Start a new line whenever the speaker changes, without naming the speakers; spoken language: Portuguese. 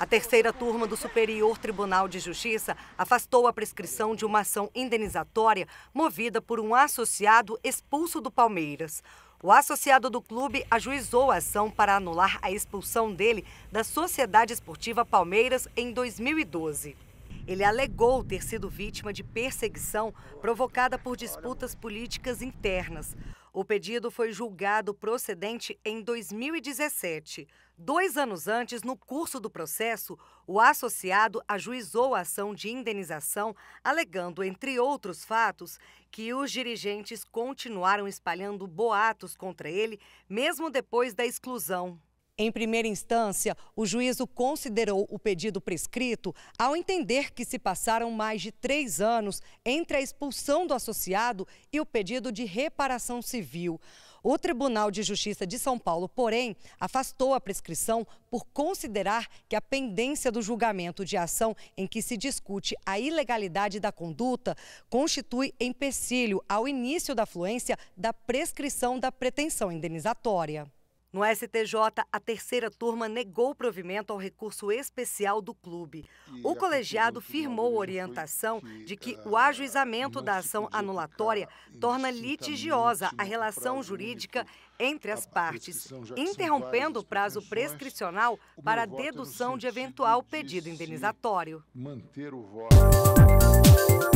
A terceira turma do Superior Tribunal de Justiça afastou a prescrição de uma ação indenizatória movida por um associado expulso do Palmeiras. O associado do clube ajuizou a ação para anular a expulsão dele da Sociedade Esportiva Palmeiras em 2012. Ele alegou ter sido vítima de perseguição provocada por disputas políticas internas. O pedido foi julgado procedente em 2017. Dois anos antes, no curso do processo, o associado ajuizou a ação de indenização, alegando, entre outros fatos, que os dirigentes continuaram espalhando boatos contra ele, mesmo depois da exclusão. Em primeira instância, o juízo considerou o pedido prescrito ao entender que se passaram mais de três anos entre a expulsão do associado e o pedido de reparação civil. O Tribunal de Justiça de São Paulo, porém, afastou a prescrição por considerar que a pendência do julgamento de ação em que se discute a ilegalidade da conduta constitui empecilho ao início da fluência da prescrição da pretensão indenizatória. No STJ, a terceira turma negou provimento ao recurso especial do clube. O colegiado firmou orientação de que eh, o ajuizamento da ação anulatória torna litigiosa a relação jurídica entre as partes, interrompendo o prazo prescricional para é dedução de eventual pedido indenizatório. Manter o voto.